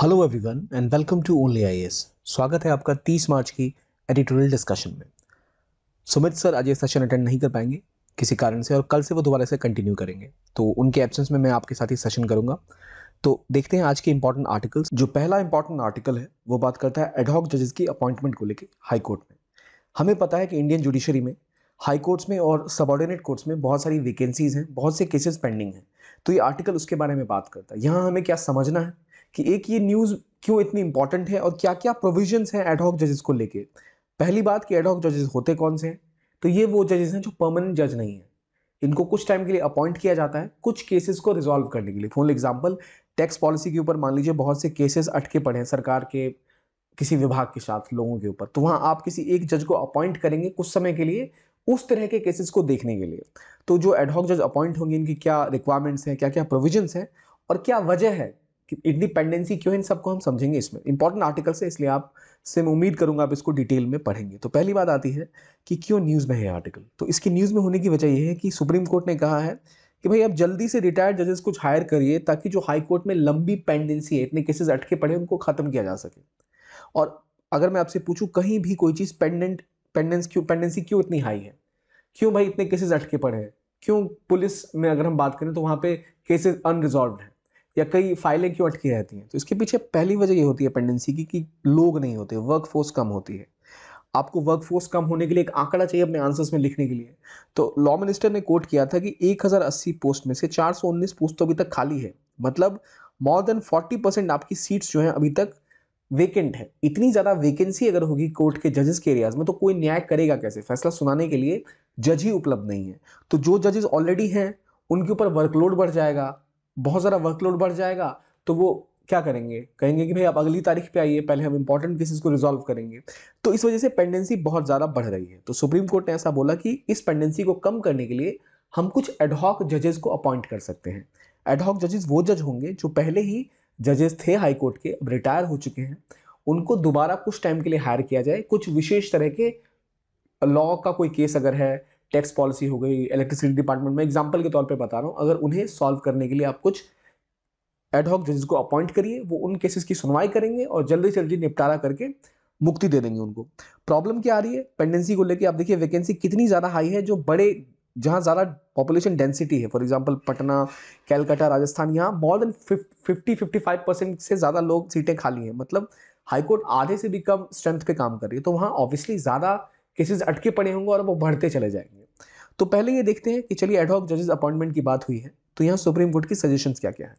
hello everyone and welcome to only I स्वागत है आपका 30 मार्च की एडिटोरियल डिस्कशन में सुमित सर आज ये सेशन अटेंड नहीं कर पाएंगे किसी कारण से और कल से वो दोबारा से कंटिन्यू करेंगे तो उनके एब्सेंस में मैं आपके साथ ही सेशन करूंगा तो देखते हैं आज के इंपॉर्टेंट आर्टिकल्स जो पहला इंपॉर्टेंट आर्टिकल है वो बात करता है एडहॉक जजेस की अपॉइंटमेंट को लेकर हाईकोर्ट में हमें पता है कि इंडियन जुडिशरी में हाई कोर्ट्स में और सबॉर्डिनेट कोर्ट्स में बहुत सारी वैकेंसीज हैं बहुत से केसेस पेंडिंग हैं तो ये आर्टिकल उसके बारे में बात करता है यहाँ हमें क्या समझना है कि एक ये न्यूज़ क्यों इतनी इंपॉर्टेंट है और क्या क्या प्रोविजन हैं एडहॉक जजेस को लेकर पहली बात कि एडहॉक जजेस होते कौन से हैं तो ये वो जजेस हैं जो परमानेंट जज नहीं है इनको कुछ टाइम के लिए अपॉइंट किया जाता है कुछ केसेस को रिजॉल्व करने के लिए फॉर एग्जाम्पल टैक्स पॉलिसी के ऊपर मान लीजिए बहुत से केसेस अटके पड़े हैं सरकार के किसी विभाग के साथ लोगों के ऊपर तो वहाँ आप किसी एक जज को अपॉइंट करेंगे कुछ समय के लिए उस तरह के केसेस को देखने के लिए तो जो एडहॉक जज अपॉइंट होंगे इनकी क्या रिक्वायरमेंट्स हैं क्या क्या प्रोविजन्स हैं और क्या वजह है इंडिपेंडेंसी क्यों इन सबको हम समझेंगे इसमें इंपॉर्टेंट आर्टिकल से इसलिए आप से मैं उम्मीद करूंगा आप इसको डिटेल में पढ़ेंगे तो पहली बात आती है कि क्यों न्यूज़ में है आर्टिकल तो इसकी न्यूज़ में होने की वजह यह है कि सुप्रीम कोर्ट ने कहा है कि भाई आप जल्दी से रिटायर्ड जजेस कुछ हायर करिए ताकि जो हाई कोर्ट में लंबी पेंडेंसी है इतने केसेस अटके पड़े उनको ख़त्म किया जा सके और अगर मैं आपसे पूछूं कहीं भी कोई चीज़ पेंडेंट पेंडेंस क्यों पेंडेंसी क्यों इतनी हाई है क्यों भाई इतने केसेस अटके पड़े हैं क्यों पुलिस में अगर हम बात करें तो वहाँ पे केसेस अनरिजॉल्व हैं या कई फाइलें क्यों अटकी रहती हैं तो इसके पीछे पहली वजह ये होती है पेंडेंसी की कि लोग नहीं होते वर्क फोर्स कम होती है आपको वर्क फोर्स कम होने के लिए एक आंकड़ा चाहिए अपने आंसर्स में लिखने के लिए तो लॉ मिनिस्टर ने कोट किया था कि एक पोस्ट में से चार पोस्ट तो अभी तक खाली है मतलब मोर देन फोर्टी परसेंट आपकी सीट्स जो हैं अभी तक वेकेंट है इतनी ज़्यादा वेकेंसी अगर होगी कोर्ट के जजेस के एरियाज में तो कोई न्याय करेगा कैसे फैसला सुनाने के लिए जज ही उपलब्ध नहीं है तो जो जजेस ऑलरेडी हैं उनके ऊपर वर्कलोड बढ़ जाएगा बहुत ज़्यादा वर्कलोड बढ़ जाएगा तो वो क्या करेंगे कहेंगे कि भाई आप अगली तारीख पे आइए पहले हम इंपॉर्टेंट केसेस को रिजॉल्व करेंगे तो इस वजह से पेंडेंसी बहुत ज़्यादा बढ़ रही है तो सुप्रीम कोर्ट ने ऐसा बोला कि इस पेंडेंसी को कम करने के लिए हम कुछ एडहॉक जजेस को अपॉइंट कर सकते हैं एडहॉक जजेस वो जज होंगे जो पहले ही जजेस थे हाईकोर्ट के अब रिटायर हो चुके हैं उनको दोबारा कुछ टाइम के लिए हायर किया जाए कुछ विशेष तरह के लॉ का कोई केस अगर है टैक्स पॉलिसी हो गई इलेक्ट्रिसिटी डिपार्टमेंट में एग्जाम्पल के तौर पर बता रहा हूँ अगर उन्हें सॉल्व करने के लिए आप कुछ एडहॉक जजेस को अपॉइंट करिए वो उन केसेस की सुनवाई करेंगे और जल्दी से जल्दी निपटारा करके मुक्ति दे देंगे उनको प्रॉब्लम क्या आ रही है पेंडेंसी को लेकर आप देखिए वैकेंसी कितनी ज़्यादा हाई है जो बड़े जहाँ ज़्यादा पॉपुलेशन डेंसिटी है फॉर एग्जाम्पल पटना कैलकाटा राजस्थान यहाँ more than fifty fifty five percent से ज़्यादा लोग सीटें खाली हैं मतलब हाईकोर्ट आधे से भी कम स्ट्रेंथ पे काम कर रही है तो वहाँ ऑब्वियसली ज़्यादा केसेस अटके पड़े होंगे और वो बढ़ते चले जाएंगे तो पहले ये देखते हैं कि चलिए एडहॉक जजेस अपॉइंटमेंट की बात हुई है तो यहाँ सुप्रीम कोर्ट की सजेशन क्या क्या है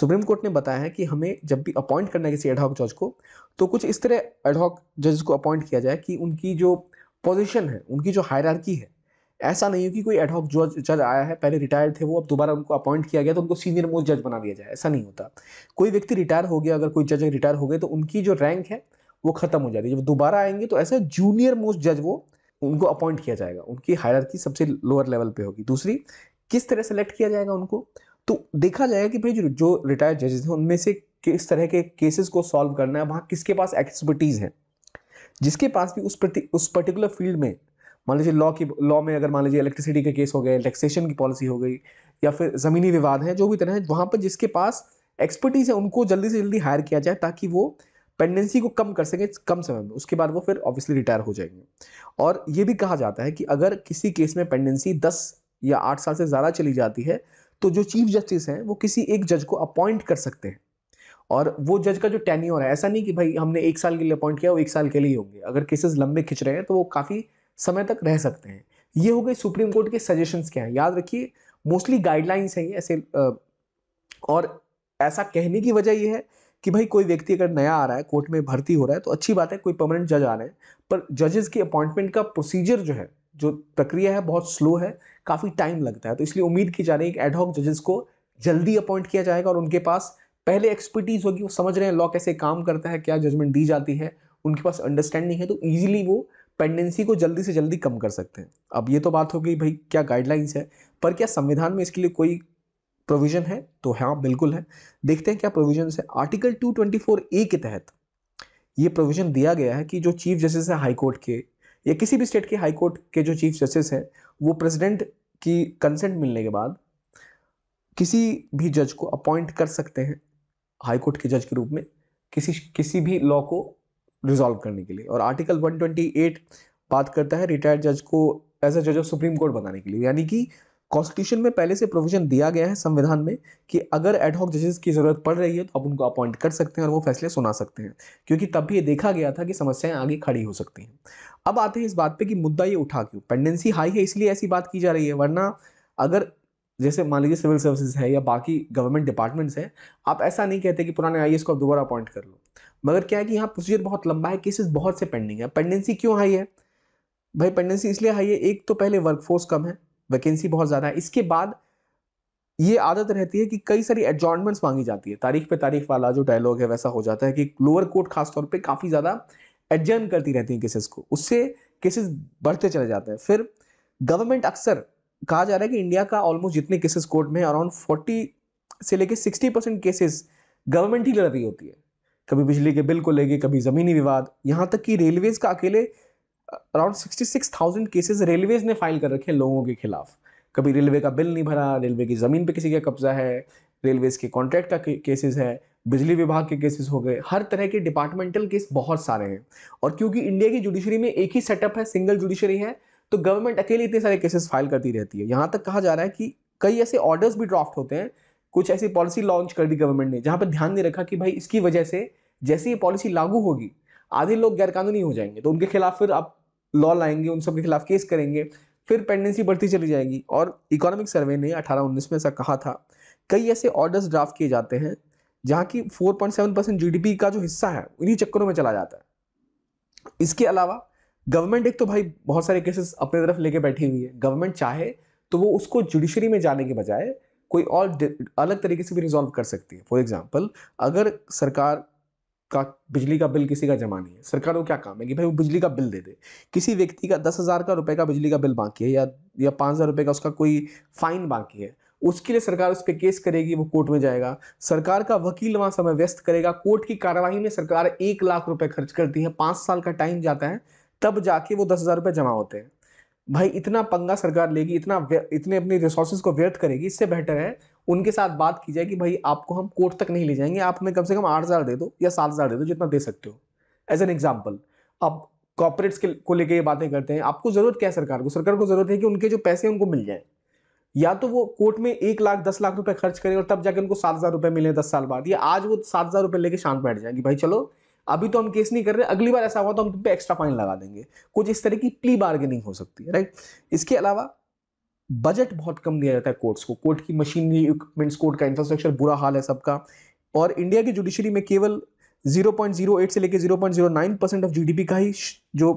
सुप्रीम कोर्ट ने बताया है कि हमें जब भी अपॉइंट करना है किसी एडहॉक जज को तो कुछ इस तरह एडहॉक जजेस को अपॉइंट किया जाए कि उनकी जो पोजिशन है उनकी जो हायरार्की है ऐसा नहीं हो कि कोई एडहॉक जज जज आया है पहले रिटायर थे वो अब दोबारा उनको अपॉइंट किया गया तो उनको सीनियर मोस्ट जज बना दिया जाए ऐसा नहीं होता कोई व्यक्ति रिटायर हो गया अगर कोई जज रिटायर हो गए तो उनकी जो रैंक है वो खत्म हो जाती है जब दोबारा आएंगे तो ऐसा जूनियर मोस्ट जज वो उनको अपॉइंट किया जाएगा उनकी हायर की सबसे लोअर लेवल पे होगी दूसरी किस तरह सेलेक्ट किया जाएगा उनको तो देखा जाएगा कि भाई जो, जो रिटायर्ड जजेस हैं उनमें से किस तरह के केसेस को सॉल्व करना है वहाँ किसके पास एक्सपर्टीज़ है जिसके पास भी उस प्रति उस पर्टिकुलर फील्ड में मान लीजिए लॉ की लॉ में अगर मान लीजिए इलेक्ट्रिसिटी के केस हो गए टैक्सेशन की पॉलिसी हो गई या फिर ज़मीनी विवाद है जो भी तरह है वहाँ पर जिसके पास एक्सपर्टीज़ है उनको जल्दी से जल्दी हायर किया जाए ताकि वो पेंडेंसी को कम कर सकें कम समय में उसके बाद वो फिर ऑब्वियसली रिटायर हो जाएंगे और ये भी कहा जाता है कि अगर किसी केस में पेंडेंसी दस या आठ साल से ज़्यादा चली जाती है तो जो चीफ जस्टिस हैं वो किसी एक जज को अपॉइंट कर सकते हैं और वो जज का जो टेन्योर है ऐसा नहीं कि भाई हमने एक साल के लिए अपॉइंट किया वो एक साल के लिए होंगे अगर केसेस लंबे खिंच रहे हैं तो वो काफ़ी समय तक रह सकते हैं ये हो गए सुप्रीम कोर्ट के सजेशंस क्या हैं याद रखिए मोस्टली गाइडलाइंस हैं ये ऐसे और ऐसा कहने की वजह यह है कि भाई कोई व्यक्ति अगर नया आ रहा है कोर्ट में भर्ती हो रहा है तो अच्छी बात है कोई परमानेंट जज आ रहे हैं पर जजेस की अपॉइंटमेंट का प्रोसीजर जो है जो प्रक्रिया है बहुत स्लो है काफ़ी टाइम लगता है तो इसलिए उम्मीद की जा रही है कि एडहॉक जजेस को जल्दी अपॉइंट किया जाएगा और उनके पास पहले एक्सपर्टीज होगी वो समझ रहे हैं लॉ कैसे काम करता है क्या जजमेंट दी जाती है उनके पास अंडरस्टैंडिंग है तो ईजिली वो पेंडेंसी को जल्दी से जल्दी कम कर सकते हैं अब ये तो बात हो गई भाई क्या गाइडलाइंस है पर क्या संविधान में इसके लिए कोई प्रोविजन है तो हाँ बिल्कुल है देखते हैं क्या प्रोविजन है आर्टिकल 224 ए के तहत ये प्रोविजन दिया गया है कि जो चीफ जस्टिस है हाईकोर्ट के या किसी भी स्टेट के हाईकोर्ट के जो चीफ जस्टिस हैं वो प्रेसिडेंट की कंसेंट मिलने के बाद किसी भी जज को अपॉइंट कर सकते हैं हाईकोर्ट के जज के रूप में किसी किसी भी लॉ को रिजॉल्व करने के लिए और आर्टिकल 128 बात करता है रिटायर्ड जज को एज अ जज ऑफ सुप्रीम कोर्ट बनाने के लिए यानी कि कॉन्स्टिट्यूशन में पहले से प्रोविजन दिया गया है संविधान में कि अगर एडहॉक जजेस की ज़रूरत पड़ रही है तो आप उनको अपॉइंट कर सकते हैं और वो फैसले सुना सकते हैं क्योंकि तब भी ये देखा गया था कि समस्याएं आगे खड़ी हो सकती हैं अब आते हैं इस बात पे कि मुद्दा ये उठा क्यों पेंडेंसी हाई है इसलिए ऐसी बात की जा रही है वरना अगर जैसे मान लीजिए सिविल सर्विसेज है या बाकी गवर्नमेंट डिपार्टमेंट्स हैं आप ऐसा नहीं कहते कि पुराने आई को आप दोबारा अपॉइंट कर लो मगर क्या है कि यहाँ प्रोसीजर बहुत लंबा है केसेस बहुत से पेंडिंग है पेंडेंसी क्यों हाई है भाई पेंडेंसी इसलिए हाई है एक तो पहले वर्कफोर्स कम है वैकेंसी बहुत ज़्यादा है इसके बाद ये आदत रहती है कि कई सारी एडजॉइनमेंट्स मांगी जाती है तारीख पे तारीख वाला जो डायलॉग है वैसा हो जाता है कि लोअर कोर्ट खासतौर पर काफ़ी ज़्यादा एडजर्न करती रहती है केसेस को उससे केसेस बढ़ते चले जाते हैं फिर गवर्नमेंट अक्सर कहा जा रहा है कि इंडिया का ऑलमोस्ट जितने केसेस कोर्ट में अराउंड फोर्टी से लेके सिक्सटी परसेंट केसेस गवर्नमेंट ही लड़ रही होती है कभी बिजली के बिल को लेके कभी ज़मीनी विवाद यहाँ तक कि रेलवेज़ का अकेले around sixty six thousand cases railways ने फाइल कर रखे हैं लोगों के खिलाफ कभी रेलवे का बिल नहीं भरा रेलवे की ज़मीन पे किसी का कब्जा है रेलवेज के कॉन्ट्रैक्ट का केसेस है बिजली विभाग के केसेस हो गए हर तरह के डिपार्टमेंटल केस बहुत सारे हैं और क्योंकि इंडिया की जुडिशरी में एक ही सेटअप है सिंगल जुडिशरी है तो गवर्नमेंट अकेले इतने सारे केसेस फाइल करती रहती है यहाँ तक कहा जा रहा है कि कई ऐसे ऑर्डर्स भी ड्राफ्ट होते हैं कुछ ऐसी पॉलिसी लॉन्च कर दी गवर्नमेंट ने जहाँ पर ध्यान नहीं रखा कि भाई इसकी वजह से जैसे ये पॉलिसी लागू होगी आधे लोग गैरकानूनी हो जाएंगे तो उनके खिलाफ फिर आप लॉ लाएंगे उन सब के खिलाफ केस करेंगे फिर पेंडेंसी बढ़ती चली जाएगी और इकोनॉमिक सर्वे ने अठारह उन्नीस में ऐसा कहा था कई ऐसे ऑर्डर्स ड्राफ्ट किए जाते हैं जहाँ की 4.7 परसेंट पी का जो हिस्सा है इन्हीं चक्करों में चला जाता है इसके अलावा गवर्नमेंट एक तो भाई बहुत सारे केसेस अपने तरफ लेके बैठी हुई है गवर्नमेंट चाहे तो वो उसको जुडिशरी में जाने के बजाय कोई और अलग तरीके से भी रिजॉल्व कर सकती है फॉर एग्जाम्पल अगर सरकार का बिजली का बिल किसी का जमा नहीं है सरकार को क्या काम है कि भाई वो बिजली का बिल दे दे किसी व्यक्ति का दस हज़ार का रुपए का बिजली का बिल बाकी है या या पाँच हज़ार रुपये का उसका कोई फाइन बाकी है उसके लिए सरकार उस पर केस करेगी वो कोर्ट में जाएगा सरकार का वकील वहाँ समय व्यस्त करेगा कोर्ट की कार्यवाही में सरकार एक लाख रुपये खर्च करती है पाँच साल का टाइम जाता है तब जाके वो दस हज़ार रुपये जमा होते हैं भाई इतना पंगा सरकार लेगी इतना इतने अपनी रिसोर्सेज को व्यर्थ करेगी इससे बेटर है उनके साथ बात की जाए कि भाई आपको हम कोर्ट तक नहीं ले जाएंगे आप हमें कम से कम आठ हज़ार दे दो या सात हज़ार दे दो जितना दे सकते हो एज एन एग्जाम्पल अब कॉपोरेट्स के को लेकर ये बातें करते हैं आपको ज़रूरत क्या है सरकार को सरकार को ज़रूरत है कि उनके जो पैसे हैं उनको मिल जाएँ या तो वो कोर्ट में एक लाख दस लाख रुपये खर्च करें और तब जाके उनको सात हज़ार रुपये मिले दस साल बाद या आज वो सात हज़ार रुपये लेकर शांत बैठ जाएंगे भाई चलो अभी तो हम केस नहीं कर रहे अगली बार ऐसा हुआ तो हम तुम पे एक्स्ट्रा फाइन लगा देंगे कुछ इस तरह की प्ली बार्गेनिंग हो सकती है राइट इसके अलावा बजट बहुत कम दिया जाता है कोर्ट्स को कोर्ट की मशीनरी इक्विपमेंट्स कोर्ट का इंफ्रास्ट्रक्चर बुरा हाल है सबका और इंडिया की जुडिशरी में केवल 0.08 से लेकर 0.09 परसेंट ऑफ जीडीपी का ही जो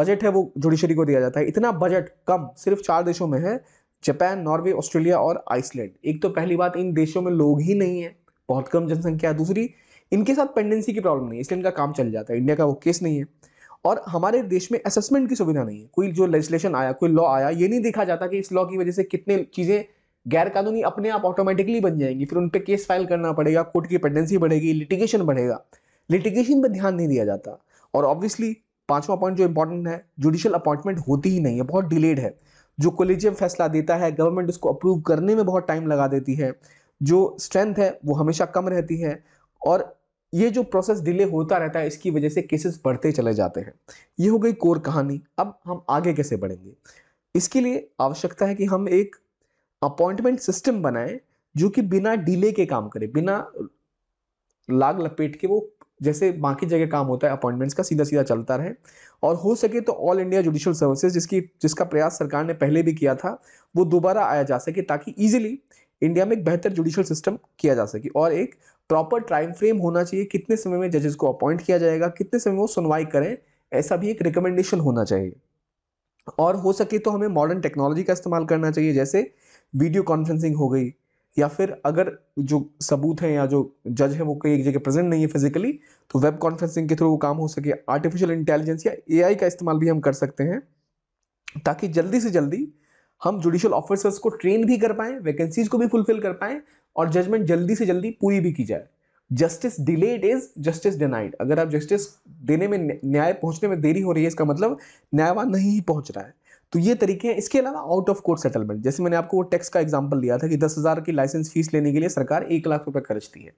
बजट है वो जुडिशरी को दिया जाता है इतना बजट कम सिर्फ चार देशों में है जापान नॉर्वे ऑस्ट्रेलिया और आइसलैंड एक तो पहली बात इन देशों में लोग ही नहीं है बहुत कम जनसंख्या दूसरी इनके साथ पेंडेंसी की प्रॉब्लम नहीं है इसलिए इनका काम चल जाता है इंडिया का वो केस नहीं है और हमारे देश में असेसमेंट की सुविधा नहीं है कोई जो लेजिस्लेशन आया कोई लॉ आया ये नहीं देखा जाता कि इस लॉ की वजह से कितने चीज़ें गैर कानूनी अपने आप ऑटोमेटिकली बन जाएंगी फिर उन पर केस फाइल करना पड़ेगा कोर्ट की पेंडेंसी बढ़ेगी लिटिगेशन बढ़ेगा लिटिगेशन पर ध्यान नहीं दिया जाता और ऑब्वियसली पांचवा पॉइंट जो इंपॉर्टेंट है जुडिशियल अपॉइंटमेंट होती ही नहीं है बहुत डिलेड है जो कोलिजियम फैसला देता है गवर्नमेंट उसको अप्रूव करने में बहुत टाइम लगा देती है जो स्ट्रेंथ है वो हमेशा कम रहती है और ये जो प्रोसेस डिले होता रहता है इसकी वजह से केसेस बढ़ते चले जाते हैं ये हो गई कोर कहानी अब हम आगे कैसे बढ़ेंगे इसके लिए आवश्यकता है कि हम एक अपॉइंटमेंट सिस्टम बनाएं जो कि बिना डिले के काम करे बिना लाग लपेट के वो जैसे बाकी जगह काम होता है अपॉइंटमेंट्स का सीधा सीधा चलता रहे और हो सके तो ऑल इंडिया जुडिशल सर्विसेज जिसकी जिसका प्रयास सरकार ने पहले भी किया था वो दोबारा आया जा सके ताकि ईजिली इंडिया में एक बेहतर जुडिशल सिस्टम किया जा सके और एक प्रॉपर टाइम फ्रेम होना चाहिए कितने समय में जजेस को अपॉइंट किया जाएगा कितने समय वो सुनवाई करें ऐसा भी एक रिकमेंडेशन होना चाहिए और हो सके तो हमें मॉडर्न टेक्नोलॉजी का इस्तेमाल करना चाहिए जैसे वीडियो कॉन्फ्रेंसिंग हो गई या फिर अगर जो सबूत हैं या जो जज है वो कहीं एक जगह प्रेजेंट नहीं है फिजिकली तो वेब कॉन्फ्रेंसिंग के थ्रू वो काम हो सके आर्टिफिशियल इंटेलिजेंस या एआई का इस्तेमाल भी हम कर सकते हैं ताकि जल्दी से जल्दी हम जुडिशियल ऑफिसर्स को ट्रेन भी कर पाए वैकेंसीज को भी फुलफिल कर पाए और जजमेंट जल्दी से जल्दी पूरी भी की जाए justice delayed is justice denied अगर आप जस्टिस देने में न्याय पहुंचने में देरी हो रही है इसका मतलब न्यायवान नहीं ही पहुंच रहा है तो ये तरीके हैं इसके अलावा आउट ऑफ कोर्ट सेटलमेंट जैसे मैंने आपको वो टैक्स का एग्जाम्पल दिया था कि दस हज़ार की लाइसेंस फीस लेने के लिए सरकार एक लाख रुपये खर्चती है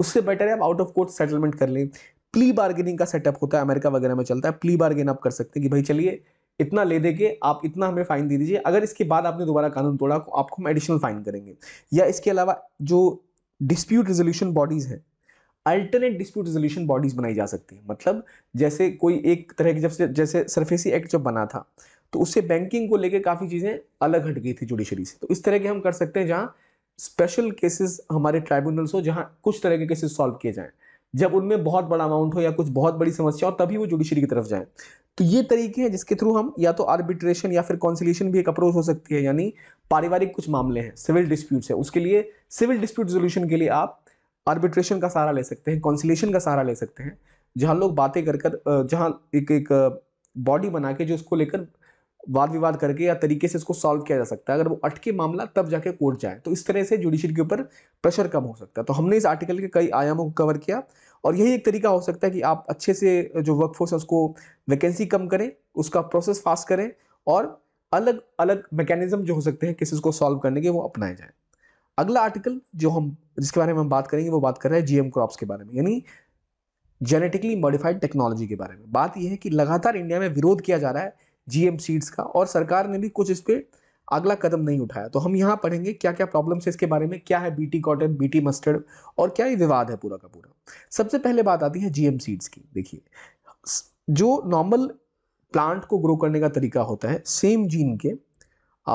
उससे बेटर है आप आउट ऑफ कोर्ट सेटलमेंट कर लें प्ली बार्गेनिंग का सेटअप होता है अमेरिका वगैरह में चलता है प्ली बार्गेन आप कर सकते हैं कि भाई चलिए इतना ले दे के आप इतना हमें फ़ाइन दे दीजिए अगर इसके बाद आपने दोबारा कानून तोड़ा आपको हम एडिशनल फ़ाइन करेंगे या इसके अलावा जो डिस्प्यूट रिजोल्यूशन बॉडीज़ हैं अल्टरनेट डिस्प्यूट रिजोल्यूशन बॉडीज़ बनाई जा सकती है मतलब जैसे कोई एक तरह की जब जैसे सरफेसी एक्ट जब बना था तो उससे बैंकिंग को लेकर काफ़ी चीज़ें अलग हट गई थी जुडिशरी से तो इस तरह के हम कर सकते हैं जहाँ स्पेशल केसेस हमारे ट्राइब्यूनल्स हो जहाँ कुछ तरह के केसेस सॉल्व किए जाएँ जब उनमें बहुत बड़ा अमाउंट हो या कुछ बहुत बड़ी समस्या हो तभी वो जुडिशरी की तरफ जाए तो ये तरीके हैं जिसके थ्रू हम या तो आर्बिट्रेशन या फिर कॉन्सिलेशन भी एक अप्रोच हो सकती है यानी पारिवारिक कुछ मामले हैं सिविल डिस्प्यूट्स है उसके लिए सिविल डिस्प्यूट रेजोल्यूशन के लिए आप आर्बिट्रेशन का सहारा ले सकते हैं कॉन्सिलेशन का सहारा ले सकते हैं जहाँ लोग बातें कर कर जहाँ एक एक बॉडी बना के जो उसको लेकर वाद विवाद करके या तरीके से इसको सॉल्व किया जा सकता है अगर वो अटके मामला तब जाके कोर्ट जाए तो इस तरह से जुडिशियर के ऊपर प्रेशर कम हो सकता है तो हमने इस आर्टिकल के कई आयामों को कवर किया और यही एक तरीका हो सकता है कि आप अच्छे से जो वर्कफोर्स है उसको वैकेंसी कम करें उसका प्रोसेस फास्ट करें और अलग अलग मैकेनिज्म जो हो सकते हैं केसेस को सॉल्व करने के वो अपनाए जाए अगला आर्टिकल जो हम जिसके बारे में हम बात करेंगे वो बात कर रहे हैं जीएम क्रॉप्स के बारे में यानी जेनेटिकली मॉडिफाइड टेक्नोलॉजी के बारे में बात यह है कि लगातार इंडिया में विरोध किया जा रहा है जीएम सीड्स का और सरकार ने भी कुछ इस पर अगला कदम नहीं उठाया तो हम यहाँ पढ़ेंगे क्या क्या प्रॉब्लम्स है इसके बारे में क्या है बीटी कॉटन बीटी मस्टर्ड और क्या ये विवाद है पूरा का पूरा सबसे पहले बात आती है जीएम सीड्स की देखिए जो नॉर्मल प्लांट को ग्रो करने का तरीका होता है सेम जीन के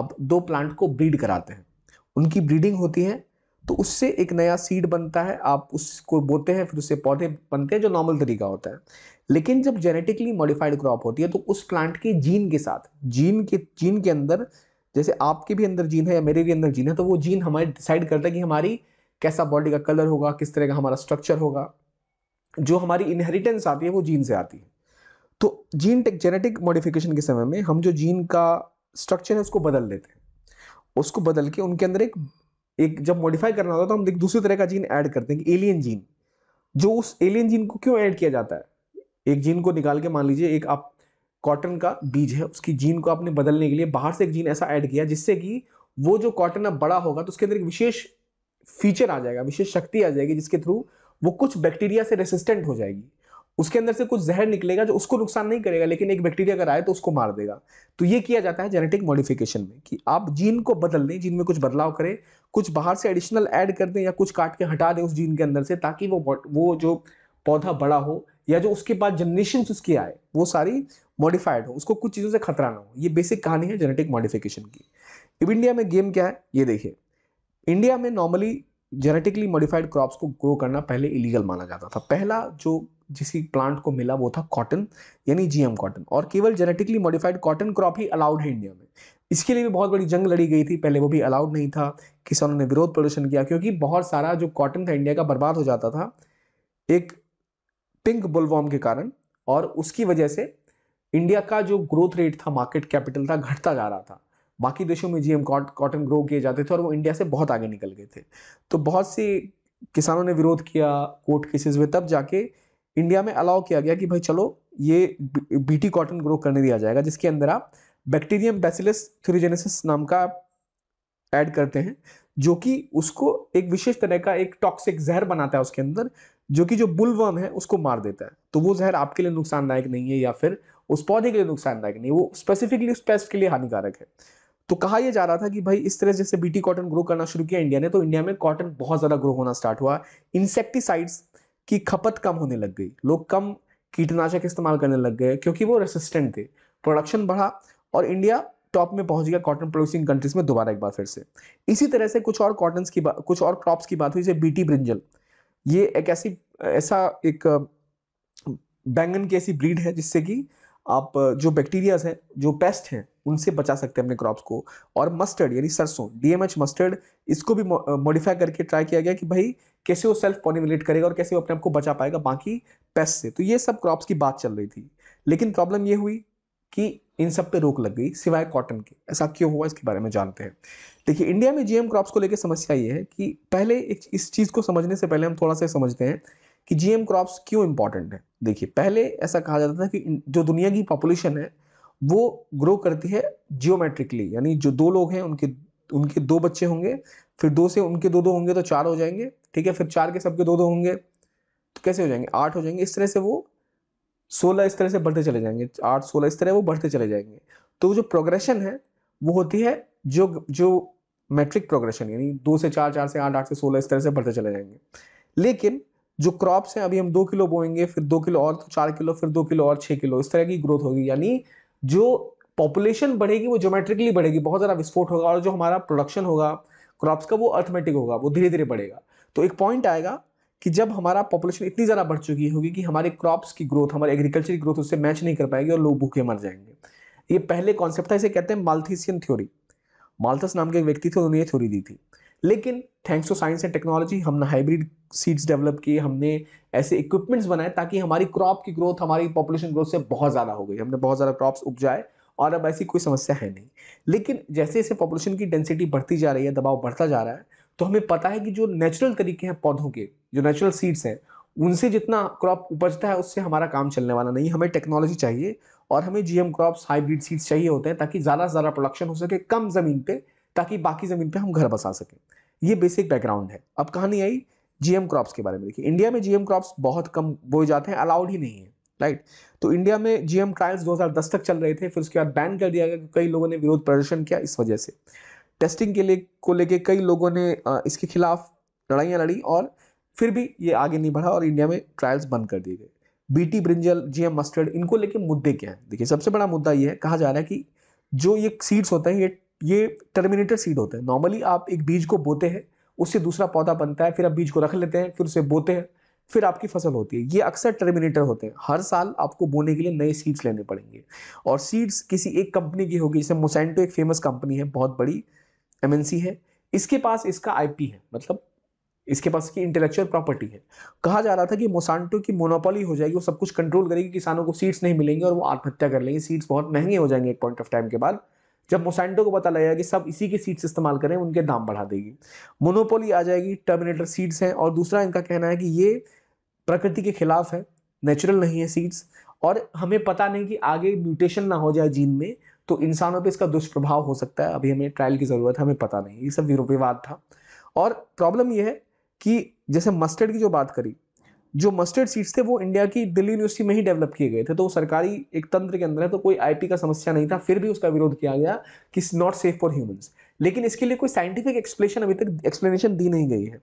आप दो प्लांट को ब्रीड कराते हैं उनकी ब्रीडिंग होती है तो उससे एक नया सीड बनता है आप उसको बोते हैं फिर उससे पौधे बनते हैं जो नॉर्मल तरीका होता है लेकिन जब जेनेटिकली मॉडिफाइड क्रॉप होती है तो उस प्लांट के जीन के साथ जीन के जीन के अंदर जैसे आपके भी अंदर जीन है या मेरे भी अंदर जीन है तो वो जीन हमारे डिसाइड करता है कि हमारी कैसा बॉडी का कलर होगा किस तरह का हमारा स्ट्रक्चर होगा जो हमारी इनहेरिटेंस आती है वो जीन से आती है तो जीन टेक जेनेटिक मॉडिफिकेशन के समय में हम जो जीन का स्ट्रक्चर है उसको बदल देते हैं उसको बदल के उनके अंदर एक एक जब मॉडिफाई करना होता है तो हम एक दूसरी तरह का जीन ऐड करते हैं एलियन जीन जो उस एलियन जीन को क्यों ऐड किया जाता है एक जीन को निकाल के मान लीजिए एक आप कॉटन का बीज है उसकी जीन को आपने बदलने के लिए बाहर से एक जीन ऐसा ऐड किया जिससे कि वो जो कॉटन अब बड़ा होगा तो उसके अंदर एक विशेष फीचर आ जाएगा विशेष शक्ति आ जाएगी जिसके थ्रू वो कुछ बैक्टीरिया से रेसिस्टेंट हो जाएगी उसके अंदर से कुछ जहर निकलेगा जो उसको नुकसान नहीं करेगा लेकिन एक बैक्टीरिया अगर आए तो उसको मार देगा तो ये किया जाता है जेनेटिक मॉडिफिकेशन में कि आप जीन को बदल दें जीन में कुछ बदलाव करें कुछ बाहर से एडिशनल ऐड कर दें या कुछ काट के हटा दें उस जीन के अंदर से ताकि वो वो जो पौधा बड़ा हो या जो उसके बाद जनरेशन उसकी आए वो सारी मॉडिफाइड हो उसको कुछ चीज़ों से खतरा ना हो ये बेसिक कहानी है जेनेटिक मॉडिफिकेशन की अब इंडिया में गेम क्या है ये देखिए इंडिया में नॉर्मली जेनेटिकली मॉडिफाइड क्रॉप्स को ग्रो करना पहले इलीगल माना जाता था पहला जो जिस प्लांट को मिला वो था कॉटन यानी जीएम कॉटन और केवल जेनेटिकली मॉडिफाइड कॉटन क्रॉप ही अलाउड है इंडिया में इसके लिए भी बहुत बड़ी जंग लड़ी गई थी पहले वो भी अलाउड नहीं था किसानों ने विरोध प्रदर्शन किया क्योंकि बहुत सारा जो कॉटन था इंडिया का बर्बाद हो जाता था एक पिंक बुलवॉम के कारण और उसकी वजह से इंडिया का जो ग्रोथ रेट था मार्केट कैपिटल था घटता जा रहा था बाकी देशों में जीएम कॉटन ग्रो किए जाते थे और वो इंडिया से बहुत आगे निकल गए थे तो बहुत से किसानों ने विरोध किया कोर्ट केसेस में तब जाके इंडिया में अलाउ किया गया कि भाई चलो ये बीटी कॉटन ग्रो करने दिया जाएगा जिसके अंदर आप बैक्टीरियम बैसिलस थ्रीजेनेसिस नाम का ऐड करते हैं जो कि उसको एक विशेष तरह का एक टॉक्सिक जहर बनाता है उसके अंदर जो कि जो बुलवर्म है उसको मार देता है तो वो जहर आपके लिए नुकसानदायक नहीं है या फिर उस पौधे के लिए नुकसानदायक नहीं है वो स्पेसिफिकली उस पेस्ट के लिए हानिकारक है तो कहा यह जा रहा था कि भाई इस तरह जैसे बीटी कॉटन ग्रो करना शुरू किया इंडिया ने तो इंडिया में कॉटन बहुत ज़्यादा ग्रो होना स्टार्ट हुआ इंसेक्टिसाइड्स की खपत कम होने लग गई लोग कम कीटनाशक इस्तेमाल करने लग गए क्योंकि वो रेसिस्टेंट थे प्रोडक्शन बढ़ा और इंडिया टॉप में पहुंच गया कॉटन प्रोड्यूसिंग कंट्रीज में दोबारा एक बार फिर से इसी तरह से कुछ और कॉटन की बात कुछ और क्रॉप्स की बात हुई जैसे बीटी ब्रिंजल ये एक ऐसी ऐसा एक बैंगन की ऐसी ब्रीड है जिससे कि आप जो बैक्टीरियाज हैं जो पेस्ट हैं उनसे बचा सकते हैं अपने क्रॉप्स को और मस्टर्ड यानी सरसों डीएमएच मस्टर्ड इसको भी मॉडिफाई करके ट्राई किया गया कि भाई कैसे वो सेल्फ पॉलिमिलेट करेगा और कैसे वो अपने आप को बचा पाएगा बाकी पेस्ट से तो ये सब क्रॉप्स की बात चल रही थी लेकिन प्रॉब्लम ये हुई कि इन सब पे रोक लग गई सिवाय कॉटन के ऐसा क्यों हुआ इसके बारे में जानते हैं देखिए इंडिया में जीएम क्रॉप्स को लेकर समस्या ये है कि पहले एक इस चीज़ को समझने से पहले हम थोड़ा सा समझते हैं कि जीएम क्रॉप्स क्यों इंपॉर्टेंट है देखिए पहले ऐसा कहा जाता था कि जो दुनिया की पॉपुलेशन है वो ग्रो करती है जियोमेट्रिकली यानी जो दो लोग हैं उनके उनके दो बच्चे होंगे फिर दो से उनके दो दो होंगे तो चार हो जाएंगे ठीक है फिर चार के सबके दो दो होंगे तो कैसे हो जाएंगे आठ हो जाएंगे इस तरह से वो सोलह इस तरह से बढ़ते चले जाएंगे आठ सोलह इस तरह वो बढ़ते चले जाएंगे तो जो प्रोग्रेशन है वो होती है जो जो मैट्रिक प्रोग्रेशन यानी दो से चार चार से आठ आठ से सोलह इस तरह से बढ़ते चले जाएंगे लेकिन जो क्रॉप्स हैं अभी हम दो किलो बोएंगे फिर दो किलो और तो चार किलो फिर दो किलो और छः किलो इस तरह की ग्रोथ होगी यानी जो पॉपुलेशन बढ़ेगी वो जोमेट्रिकली बढ़ेगी बहुत ज़्यादा विस्फोट होगा और जो हमारा प्रोडक्शन होगा क्रॉप्स का वो अर्थमेटिक होगा वो धीरे धीरे बढ़ेगा तो एक पॉइंट आएगा कि जब हमारा पॉपुलेशन इतनी ज़्यादा बढ़ चुकी होगी कि हमारे क्रॉप्स की ग्रोथ हमारे एग्रीकल्चर की ग्रोथ उससे मैच नहीं कर पाएगी और लोग भूखे मर जाएंगे ये पहले कॉन्सेप्ट था इसे कहते हैं माल्थीसियन थ्योरी माल्थस नाम के एक व्यक्ति थे उन्होंने ये थ्योरी दी थी लेकिन thanks to science and technology हमने हाइब्रिड सीड्स डेवलप किए हमने ऐसे इक्विपमेंट्स बनाए ताकि हमारी क्रॉप की ग्रोथ हमारी पॉपुलेशन ग्रोथ से बहुत ज़्यादा हो गई हमने बहुत ज़्यादा क्रॉप्स उपजाए और अब ऐसी कोई समस्या है नहीं लेकिन जैसे जैसे पॉपुलेशन की डेंसिटी बढ़ती जा रही है दबाव बढ़ता जा रहा है तो हमें पता है कि जो नेचुरल तरीके हैं पौधों के जो नेचुरल सीड्स हैं उनसे जितना क्रॉप उपजता है उससे हमारा काम चलने वाला नहीं हमें टेक्नोलॉजी चाहिए और हमें जीएम क्रॉप्स हाइब्रिड सीड्स चाहिए होते हैं ताकि ज़्यादा से ज़्यादा प्रोडक्शन हो सके कम ज़मीन पे ताकि बाकी ज़मीन पे हम घर बसा सकें ये बेसिक बैकग्राउंड है अब कहानी आई जीएम क्रॉप्स के बारे में देखिए इंडिया में जीएम क्रॉप्स बहुत कम बोए जाते हैं अलाउड ही नहीं है राइट तो इंडिया में जीएम ट्रायल्स 2010 तक चल रहे थे फिर उसके बाद बैन कर दिया गया कई लोगों ने विरोध प्रदर्शन किया इस वजह से टेस्टिंग के लिए को लेके कई लोगों ने इसके खिलाफ लड़ाइयाँ लड़ी और फिर भी ये आगे नहीं बढ़ा और इंडिया में ट्रायल्स बंद कर दिए गए B T brinjal G M mustard इनको लेके मुद्दे क्या हैं देखिए सबसे बड़ा मुद्दा ये है कहा जा रहा है कि जो ये सीड्स होते हैं ये ये टर्मिनेटर सीड होते हैं नॉर्मली आप एक बीज को बोते हैं उससे दूसरा पौधा बनता है फिर आप बीज को रख लेते हैं फिर उसे बोते हैं फिर आपकी फसल होती है ये अक्सर टर्मिनेटर होते हैं हर साल आपको बोने के लिए नए सीड्स लेने पड़ेंगे और सीड्स किसी एक कंपनी की होगी जैसे मोसेंटो एक फेमस कंपनी है बहुत बड़ी एमएनसी है इसके पास इसका आईपी है मतलब इसके पास की इंटेलेक्चुअल प्रॉपर्टी है कहा जा रहा था कि मोसांटो की मोनोपोली हो जाएगी वो सब कुछ कंट्रोल करेगी किसानों को सीड्स नहीं मिलेंगे और वो आत्महत्या कर लेंगे सीट्स बहुत महंगे हो जाएंगे एक पॉइंट ऑफ टाइम के बाद जब मोसांटो को पता लगेगा कि सब इसी के सीट्स इस्तेमाल करें उनके दाम बढ़ा देगी मोनोपोली आ जाएगी टर्मिनेटर सीड्स हैं और दूसरा इनका कहना है कि ये प्रकृति के खिलाफ है नेचुरल नहीं है सीड्स और हमें पता नहीं कि आगे म्यूटेशन ना हो जाए जीन में तो इंसानों पे इसका दुष्प्रभाव हो सकता है अभी हमें ट्रायल की ज़रूरत है हमें पता नहीं ये सब विरोपिवाद था और प्रॉब्लम ये है कि जैसे मस्टर्ड की जो बात करी जो मस्टर्ड सीड्स थे वो इंडिया की दिल्ली यूनिवर्सिटी में ही डेवलप किए गए थे तो सरकारी एक तंत्र के अंदर है तो कोई आईपी का समस्या नहीं था फिर भी उसका विरोध किया गया कि it's not safe for humans लेकिन इसके लिए कोई साइंटिफिक एक्सप्लेनेशन अभी तक एक्सप्लेनेशन दी नहीं गई है